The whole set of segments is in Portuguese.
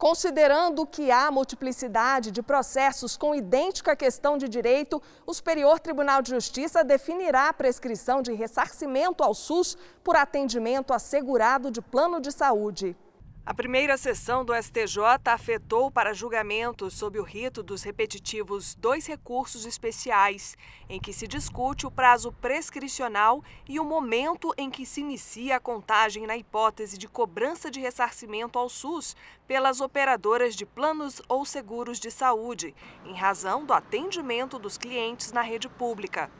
Considerando que há multiplicidade de processos com idêntica questão de direito, o Superior Tribunal de Justiça definirá a prescrição de ressarcimento ao SUS por atendimento assegurado de plano de saúde. A primeira sessão do STJ afetou para julgamento sob o rito dos repetitivos dois recursos especiais, em que se discute o prazo prescricional e o momento em que se inicia a contagem na hipótese de cobrança de ressarcimento ao SUS pelas operadoras de planos ou seguros de saúde, em razão do atendimento dos clientes na rede pública.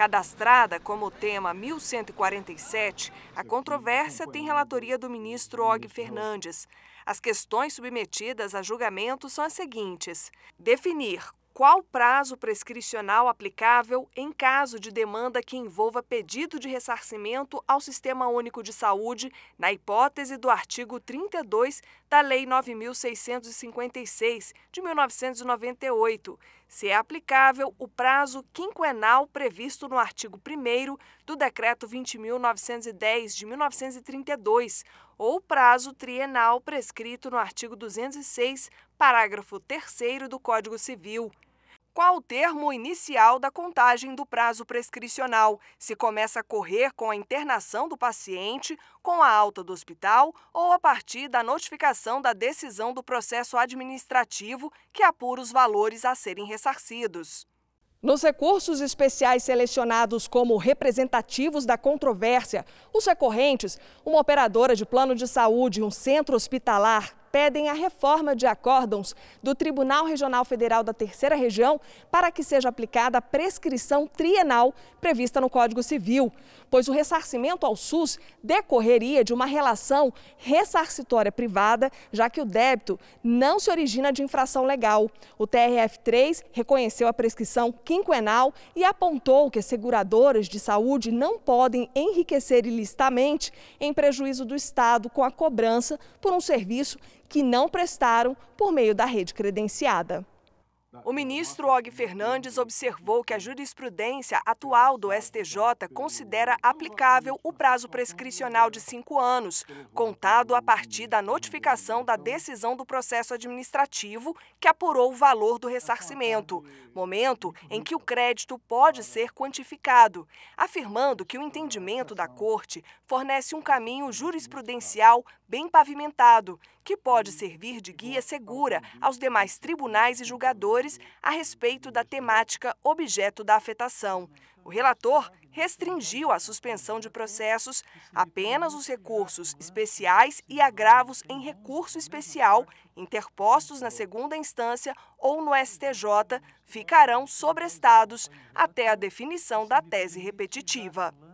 Cadastrada como tema 1147, a controvérsia tem relatoria do ministro Og Fernandes. As questões submetidas a julgamento são as seguintes: definir qual prazo prescricional aplicável em caso de demanda que envolva pedido de ressarcimento ao Sistema Único de Saúde, na hipótese do artigo 32 da Lei 9.656, de 1998, se é aplicável o prazo quinquenal previsto no artigo 1 do Decreto 20.910, de 1932, ou o prazo trienal prescrito no artigo 206, parágrafo 3 do Código Civil qual o termo inicial da contagem do prazo prescricional, se começa a correr com a internação do paciente, com a alta do hospital ou a partir da notificação da decisão do processo administrativo que apura os valores a serem ressarcidos. Nos recursos especiais selecionados como representativos da controvérsia, os recorrentes, uma operadora de plano de saúde e um centro hospitalar pedem a reforma de acórdãos do Tribunal Regional Federal da Terceira Região para que seja aplicada a prescrição trienal prevista no Código Civil, pois o ressarcimento ao SUS decorreria de uma relação ressarcitória privada, já que o débito não se origina de infração legal. O TRF3 reconheceu a prescrição quinquenal e apontou que as seguradoras de saúde não podem enriquecer ilicitamente em prejuízo do Estado com a cobrança por um serviço que não prestaram por meio da rede credenciada. O ministro Og Fernandes né? observou que a jurisprudência atual do STJ considera aplicável o prazo prescricional de né? cinco anos, contado a partir da notificação da decisão do processo administrativo que apurou o valor do ressarcimento, momento em que o crédito pode ser quantificado, afirmando que o entendimento da Corte fornece um caminho jurisprudencial bem pavimentado, que pode hum, servir de guia tá segura aos demais tribunais e hum. julgadores a respeito da temática objeto da afetação. O relator restringiu a suspensão de processos apenas os recursos especiais e agravos em recurso especial interpostos na segunda instância ou no STJ ficarão sobrestados até a definição da tese repetitiva.